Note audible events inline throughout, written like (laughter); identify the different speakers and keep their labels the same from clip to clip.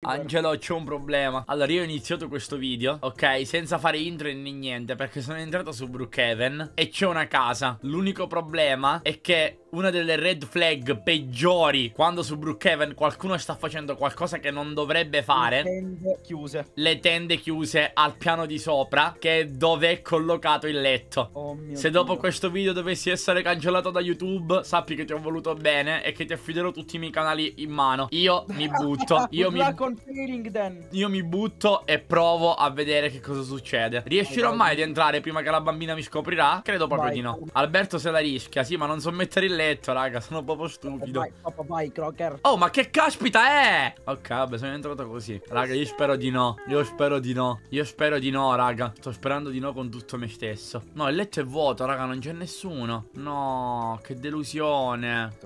Speaker 1: Angelo c'è un problema Allora io ho iniziato questo video Ok senza fare intro né niente Perché sono entrato su Brookhaven E c'è una casa L'unico problema è che una delle red flag peggiori quando su Brookhaven qualcuno sta facendo qualcosa che non dovrebbe fare. Le tende chiuse. Le tende chiuse al piano di sopra, che è dove è collocato il letto. Oh mio Se dopo questo video dovessi essere cancellato da YouTube, sappi che ti ho voluto bene e che ti affiderò tutti i miei canali in mano. Io mi (laughs) butto. io, mi... io mi butto e provo a vedere che cosa succede. Riescirò mai ad entrare prima che la bambina mi scoprirà? Credo proprio Vai. di no. Alberto se la rischia, sì, ma non so mettere il letto, raga. Sono proprio stupido. Vai, papà, vai, Crocker. Oh, ma che caspita è? Ok, vabbè, sono entrato così. Raga, io spero di no. Io spero di no. Io spero di no, raga. Sto sperando di no con tutto me stesso. No, il letto è vuoto, raga. Non c'è nessuno. No, che delusione.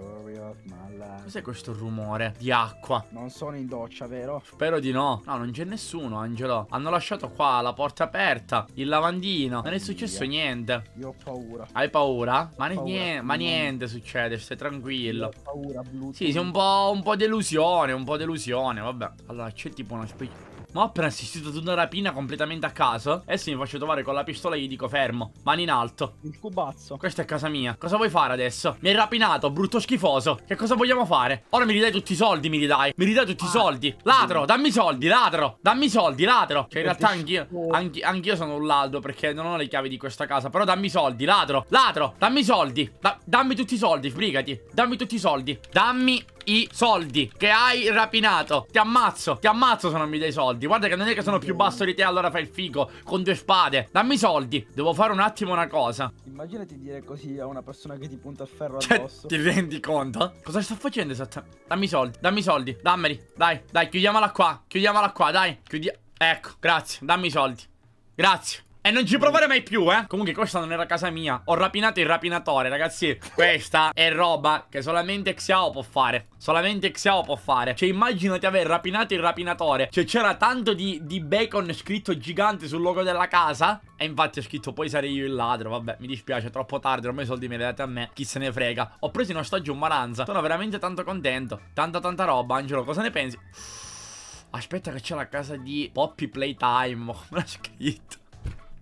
Speaker 1: Cos'è questo rumore di acqua? Non sono in doccia, vero? Spero di no. No, non c'è nessuno, Angelo. Hanno lasciato qua la porta aperta, il lavandino. Non è successo niente. Io ho paura. Hai paura? Ma, paura. Niente, ma niente è successo succede, stai tranquillo. Ho paura, Bluetooth. Sì, sì, un po', un po' delusione, un po' delusione, vabbè. Allora, c'è tipo una specie... Ma ho appena assistito ad una rapina completamente a caso. Adesso mi faccio trovare con la pistola e gli dico fermo. Mani in alto. Il cubazzo. Questa è casa mia. Cosa vuoi fare adesso? Mi hai rapinato, brutto schifoso. Che cosa vogliamo fare? Ora mi ridai tutti i soldi, mi ridai. Mi ridai tutti ah. i soldi. Ladro, dammi i soldi, ladro. Dammi i soldi, ladro. Cioè, in realtà anch'io anch anch sono un ladro perché non ho le chiavi di questa casa. Però dammi i soldi, ladro. Ladro, dammi i soldi. Da dammi tutti i soldi, frigati. Dammi tutti i soldi. Dammi i soldi che hai rapinato. Ti ammazzo, ti ammazzo se non mi dai soldi. Guarda che non è che sono più basso di te, allora fai il figo con due spade. Dammi i soldi. Devo fare un attimo una cosa. Immaginati dire così a una persona che ti punta il ferro cioè, addosso. Ti rendi conto? Cosa sto facendo esattamente? Dammi i soldi, dammi i soldi, dammeli. Dai, dai, chiudiamola qua. Chiudiamola qua, dai. Chiudi... Ecco, grazie. Dammi i soldi. Grazie. E non ci provare mai più, eh Comunque questa non era casa mia Ho rapinato il rapinatore, ragazzi Questa è roba che solamente Xiao può fare Solamente Xiao può fare Cioè immaginati aver rapinato il rapinatore Cioè c'era tanto di, di, bacon scritto gigante sul logo della casa E infatti ho scritto poi sarei io il ladro Vabbè, mi dispiace, è troppo tardi Ormai i soldi me li date a me Chi se ne frega Ho preso in ostaggio un maranza Sono veramente tanto contento Tanta tanta roba, Angelo, cosa ne pensi? Aspetta che c'è la casa di Poppy Playtime Me (laughs) l'ha scritto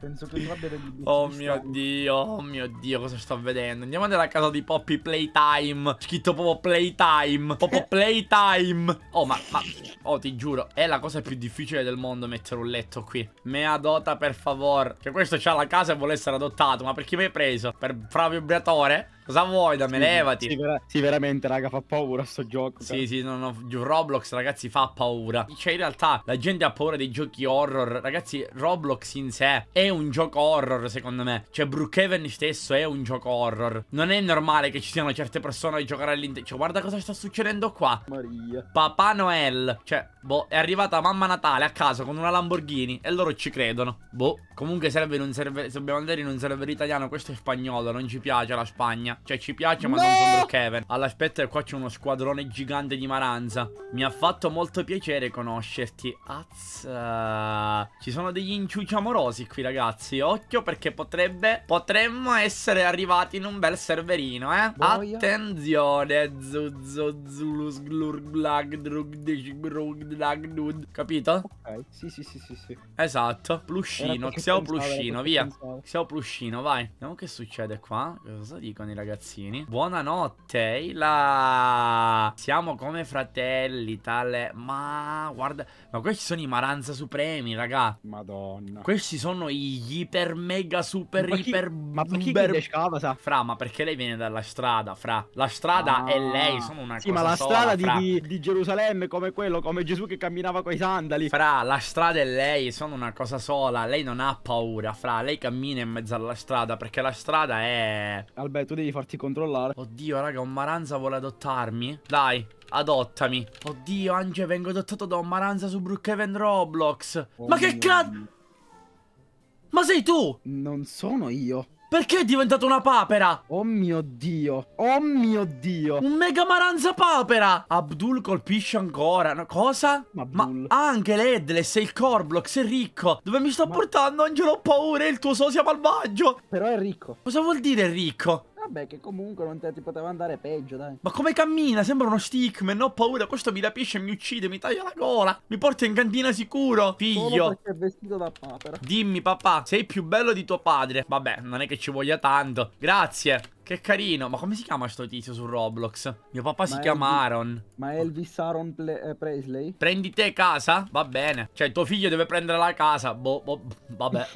Speaker 1: Penso che tu abbia degli Oh mio dio, oh mio dio, cosa sto vedendo? Andiamo nella casa di Poppy Playtime. Scritto proprio Playtime. Proprio Playtime. Oh, ma, ma, Oh, ti giuro, è la cosa più difficile del mondo mettere un letto qui. Me adota, per favore. Che cioè, questo c'ha la casa e vuole essere adottato. Ma per chi mi hai preso? Per Flavio Briatore? Cosa vuoi da me? Sì, levati. Sì, vera sì, veramente, raga, fa paura sto gioco. Sì, cioè. sì, no, no, Roblox, ragazzi, fa paura. Cioè, in realtà, la gente ha paura dei giochi horror. Ragazzi, Roblox in sé è un gioco horror, secondo me. Cioè, Brookhaven stesso è un gioco horror. Non è normale che ci siano certe persone a giocare all'interno. Cioè, guarda cosa sta succedendo qua. Maria. Papà Noel. Cioè, boh, è arrivata mamma Natale a casa con una Lamborghini e loro ci credono. Boh, comunque serve in un server, dobbiamo andare in un server italiano, questo è spagnolo, non ci piace la Spagna. Cioè ci piace ma no! non sono Brookhaven All'aspetto che qua c'è uno squadrone gigante di Maranza Mi ha fatto molto piacere conoscerti Azza eh, Ci sono degli inciuci amorosi qui ragazzi Occhio perché potrebbe Potremmo essere arrivati in un bel serverino eh Boia. Attenzione Capito? Ok sì sì sì sì, sì. Esatto Pluscino Xiao Pluscino via Xiao Pluscino vai Vediamo che succede qua Cosa dicono i ragazzi ragazzini. Buonanotte, la... Siamo come fratelli, tale. Ma guarda, ma questi sono i Maranza Supremi, raga. Madonna. Questi sono gli iper mega super ma chi, iper ma chi iper... fra, ma perché lei viene dalla strada, fra. La strada ah. è lei, sono una sì, cosa Sì, ma la sola, strada di, di, Gerusalemme come quello, come Gesù che camminava coi sandali. Fra, la strada è lei, sono una cosa sola. Lei non ha paura, fra. Lei cammina in mezzo alla strada perché la strada è... Alberto, tu devi devi farti controllare. Oddio, raga, un Maranza vuole adottarmi? Dai, adottami. Oddio, Ange, vengo adottato da un Maranza su Brookhaven Roblox. Oh Ma che cazzo? Ma sei tu? Non sono io. Perché è diventata una papera? Oh mio Dio. Oh mio Dio. Un mega maranza papera. Abdul colpisce ancora. No, cosa? Ma, Abdul. Ma anche l'Edless e il Corblox è ricco. Dove mi sto Ma... portando, Angelo? Ho paura. È il tuo sosia malvagio. Però è ricco. Cosa vuol dire ricco? Vabbè, che comunque non te, ti poteva andare peggio, dai. Ma come cammina? Sembra uno stickman, ho paura. Questo mi rapisce, mi uccide, mi taglia la gola. Mi porta in cantina sicuro. Figlio. vestito da papera. Dimmi, papà, sei più bello di tuo padre. Vabbè, non è che ci voglia tanto. Grazie. Che carino, ma come si chiama sto tizio su Roblox? Mio papà ma si chiama Elvis, Aaron. Ma Elvis Aaron Ple eh, Presley? Prendi te casa? Va bene. Cioè, tuo figlio deve prendere la casa. Boh, boh vabbè.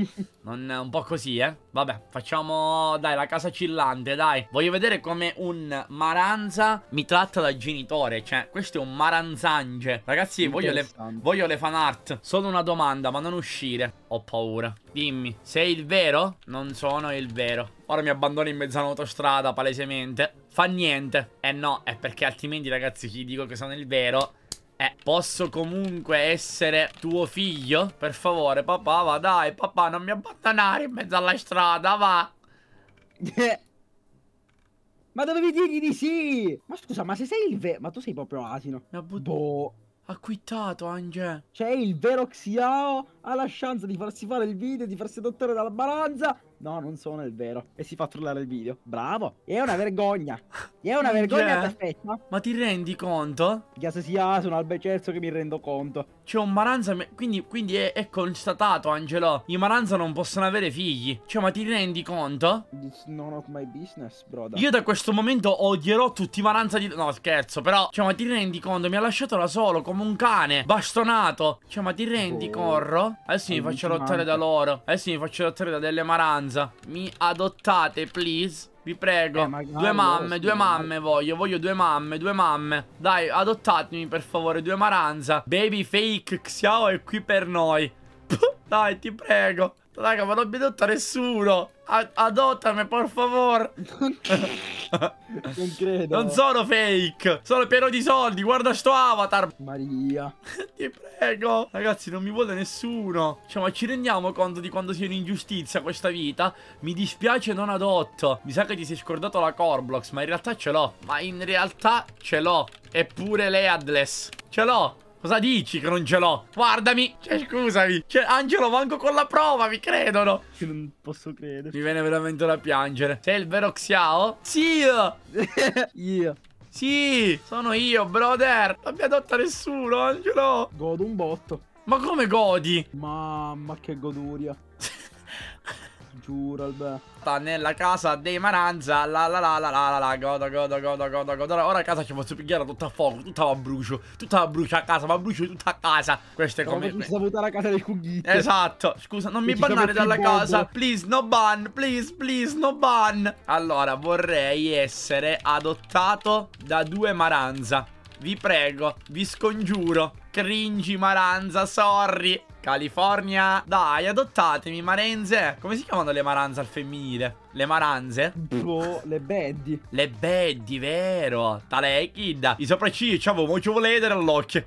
Speaker 1: (laughs) non, è un po' così, eh. Vabbè, facciamo, dai, la casa cillante, dai. Voglio vedere come un Maranza mi tratta da genitore. Cioè, questo è un Maranzange. Ragazzi, voglio le, voglio le fan art. Solo una domanda, ma non uscire. Ho paura. Dimmi, sei il vero? Non sono il vero. Ora mi abbandono in mezzo all'autostrada, palesemente. Fa niente. Eh no, è perché altrimenti, ragazzi, chi dico che sono il vero... Eh, posso comunque essere tuo figlio? Per favore, papà, va dai, papà, non mi abbandonare in mezzo alla strada, va. (laughs) ma dovevi dirgli di sì! Ma scusa, ma se sei il vero... Ma tu sei proprio asino. Mi ha boh. Ha quittato, Ange. Cioè, il vero Xiao ha la chance di farsi fare il video, di farsi adottare dalla balanza No, non sono il vero. E si fa trollare il video. Bravo. È una vergogna. È una (laughs) vergogna perfetta. Ma ti rendi conto? Che se sia, sono al becerzo che mi rendo conto. C'è un Maranza. Quindi, quindi è, è, constatato, Angelo. I Maranza non possono avere figli. Cioè, ma ti rendi conto? It's none of my business, brother. Io da questo momento odierò tutti i Maranza di. No, scherzo, però. Cioè, ma ti rendi conto? Mi ha lasciato da solo come un cane. Bastonato. Cioè, ma ti rendi, oh. corro? Adesso mi faccio lottare da loro. Adesso mi faccio lottare da delle Maranza casa. Mi adottate, please. Vi prego. Eh, due mamme, due mamme voglio. Voglio due mamme, due mamme. Dai, adottatemi per favore, due maranza. Baby fake Xiao è qui per noi. (laughs) Dai, ti prego. Raga, ma non mi dotta nessuno. adottami, por favor. Non, non credo. Non sono fake. Sono pieno di soldi. Guarda sto avatar. Maria. (laughs) Ti prego. Ragazzi, non mi vuole nessuno. Cioè, ma ci rendiamo conto di quando sia un'ingiustizia questa vita? Mi dispiace, non adotto. Mi sa che ti sei scordato la Corblox, ma in realtà ce l'ho. Ma in realtà ce l'ho. Eppure lei adless. Ce l'ho. Cosa dici che non ce l'ho? Guardami. Cioè, scusami. Cioè, Angelo, manco con la prova mi credono. Io non posso credere. Mi viene veramente da piangere. Sei il vero Xiao? Sì. (laughs) Io. yeah. Sì, sono io, brother. Non mi adotta nessuno, Angelo. Godo un botto. Ma come godi? Mamma, che goduria. (laughs) Giuro, Alba. Sta nella casa dei Maranza. La la la la la la la. Goda, goda, goda, goda, goda. Ora a casa ci posso pigliare tutto a fuoco, tutta a brucio. Tutta a brucio a casa, ma brucio tutta a casa. Questo è come... Ma salutare la casa dei cughetti. Esatto. Scusa, non e mi bannare dalla casa. Please, no ban. Please, please, no ban. Allora, vorrei essere adottato da due Maranza vi prego, vi scongiuro. Cringi, Maranza, sorry. California, dai, adottatemi, Marenze. Come si chiamano le Maranze al femminile? Le Maranze? Boh, le Beddi. Le Beddi, vero. Tale, kid. I sopracciglia, avevo ci volete nell'occhio.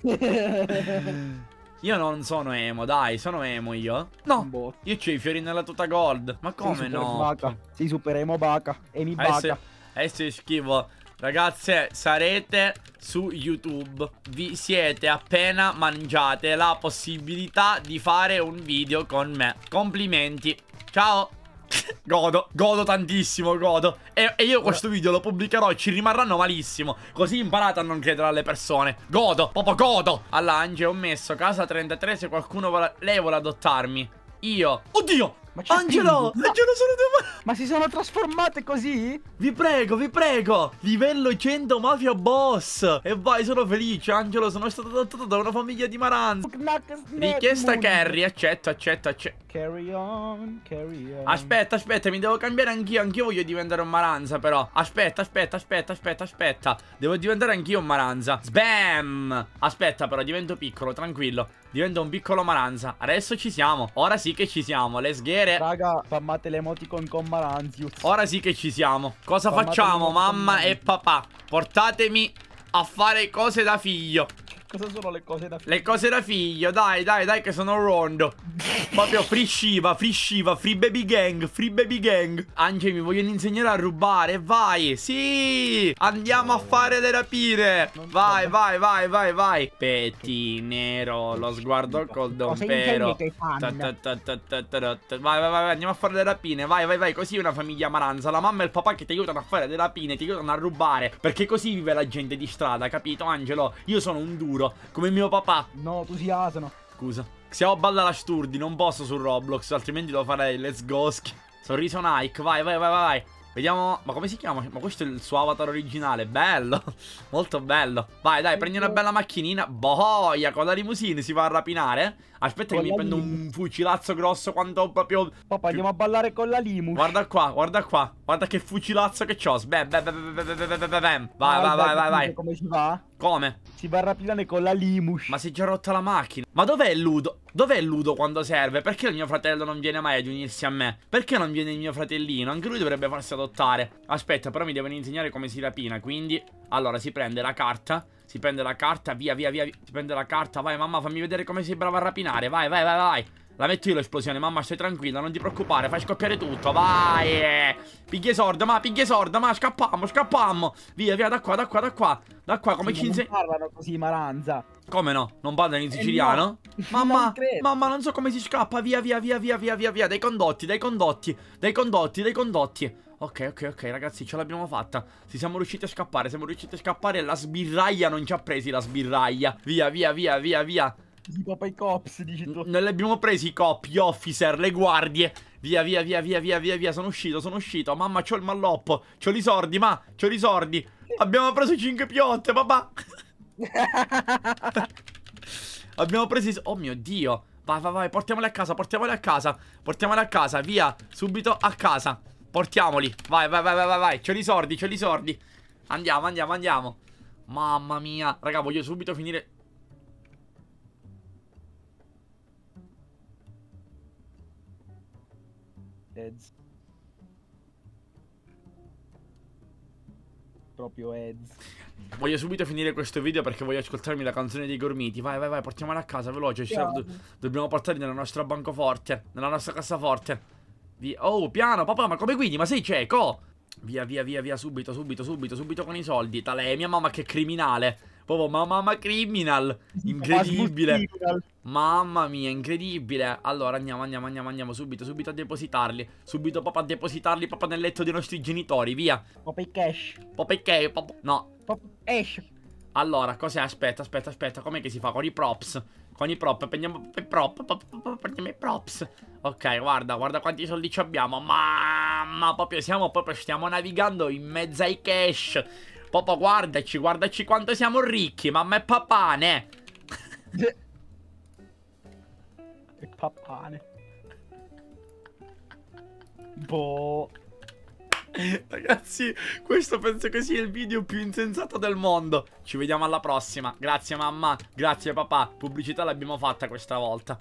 Speaker 1: (laughs) Io non sono emo, dai, sono emo io. No, boh. io c'ho i fiori nella tuta gold. Ma come Sei no? Baca. Sei super emo baca. Emi eh baca. Adesso, Eh, schifo. Ragazze, sarete su YouTube. Vi siete appena mangiate la possibilità di fare un video con me. Complimenti. Ciao. (laughs) Godo, godo tantissimo, godo e, e, io questo video lo pubblicherò e ci rimarranno malissimo Così imparate a non credere alle persone Godo, proprio godo All'Ange ho messo casa 33 se qualcuno vuole... lei vuole adottarmi Io Oddio, Angelo! Angelo sono due mani! Ma si sono trasformate così? Vi prego, vi prego! Livello 100 Mafia Boss! E vai, sono felice, Angelo, sono stato adottato da una famiglia di maranza. Richiesta Carry, accetto, accetto, accetto. Carry on, carry on. Aspetta, aspetta, mi devo cambiare anch'io, anch'io voglio diventare un maranza però. Aspetta, aspetta, aspetta, aspetta, aspetta. Devo diventare anch'io un maranza. Sbam! Aspetta però, divento piccolo, tranquillo. Diventa un piccolo Maranza. Adesso ci siamo. Ora sì che ci siamo. Let's get it. Raga, fammate l'emoticon con Maranzius. Ora sì che ci siamo. Cosa fammate facciamo, mamma e papà? Portatemi a fare cose da figlio. Cosa sono le cose da figlio? Le cose da figlio, dai, dai, dai, che sono rondo. Proprio free Shiva, free Shiva, free baby gang, free baby gang. Ange, mi vogliono insegnare a rubare, vai, sì. Andiamo a fare le rapine. Vai, vai, vai, vai, vai. nero, lo sguardo col dompero. Vai, vai, vai, andiamo a fare le rapine, vai, vai, vai. Così è una famiglia maranza, la mamma e il papà che ti aiutano a fare le rapine, ti aiutano a rubare. Perché così vive la gente di strada, capito, Angelo? Io sono un duro giuro. Come mio papà. No, tu si asino. Scusa. Siamo a balla la sturdi, non posso su Roblox, altrimenti lo farei. Let's go. Sorriso Nike, vai, vai, vai, vai. Vediamo, ma come si chiama? Ma questo è il suo avatar originale, bello, molto bello Vai dai, prendi una bella macchinina Boia, con la limousine si va a rapinare Aspetta con che mi prendo un fucilazzo grosso quanto proprio Papà, andiamo a ballare con la limousine. Guarda qua, guarda qua Guarda che fucilazzo che c'ho Vai, vai, vai, vai, vai Come si va? Come? Si va a rapinare con la limush. Ma si è già rotta la macchina. Ma dov'è il Ludo? Dov'è il Ludo quando serve? Perché il mio fratello non viene mai ad unirsi a me? Perché non viene il mio fratellino? Anche lui dovrebbe farsi adottare. Aspetta, però mi devono insegnare come si rapina, quindi... Allora, si prende la carta. Si prende la carta, via, via, via. Si prende la carta, vai, mamma, fammi vedere come sei brava a rapinare. Vai, vai, vai, vai. La metto io l'esplosione, mamma, stai tranquilla, non ti preoccupare, fai scoppiare tutto, vai! Piglia sorda, ma, piglia sorda, ma, scappammo, scappammo! Via, via, da qua, da qua, da qua, da qua, come sì, ci insegna... Non parlano così, Maranza! Come no? Non parlano in eh, siciliano? Eh no. (laughs) Mamma, non mamma, non so come si scappa, via, via, via, via, via, via, via, dai condotti, dai condotti, dai condotti, dai condotti! Ok, ok, ok, ragazzi, ce l'abbiamo fatta. Ci siamo riusciti a scappare, siamo riusciti a scappare la sbirraglia non ci ha presi la sbirraglia. Via, via, via, via, via. Papa i cops, dici tu. Non li abbiamo presi i cop, gli officer, le guardie. Via, via, via, via, via, via, via. Sono uscito, sono uscito. Mamma, c'ho il malloppo. C'ho i sordi, ma. C'ho i sordi. Abbiamo preso 5 piotte, papà. (laughs) abbiamo preso i... Oh mio Dio. Vai, vai, vai. Portiamoli a casa, portiamoli a casa. Portiamoli a casa, via. Subito a casa. Portiamoli. Vai, Vai, vai, vai, vai, vai. C'ho i sordi, c'ho i sordi. Andiamo, andiamo, andiamo. Mamma mia. Raga, voglio subito finire Heads. Proprio Heads. Voglio subito finire questo video perché voglio ascoltarmi la canzone dei Gormiti. Vai, vai, vai, portiamola a casa, veloce. Yeah. Do dobbiamo portarli nella nostra bancoforte, nella nostra cassaforte. Via. Oh, piano, papà, ma come guidi? Ma sei cieco? Via, via, via, via, subito, subito, subito, subito con i soldi. Tale, mia mamma che criminale. Proprio mamma criminal. (laughs) Incredibile. Mamma mia, incredibile. Allora andiamo, andiamo, andiamo, andiamo subito, subito a depositarli. Subito papà a depositarli papà nel letto dei nostri genitori, via. i cash. i cash, pop... no. Popeye cash. Allora, cos'è? Aspetta, aspetta, aspetta. Com'è che si fa con i props? Con i prop, prendiamo i prop, prendiamo i props. Ok, guarda, guarda quanti soldi ci abbiamo. Mamma, proprio siamo, proprio stiamo navigando in mezzo ai cash. Papà guardaci, guardaci quanto siamo ricchi, mamma e papane. (laughs) e papane. Boh. Ragazzi, questo penso che sia il video più insensato del mondo. Ci vediamo alla prossima. Grazie mamma, grazie papà. Pubblicità l'abbiamo fatta questa volta.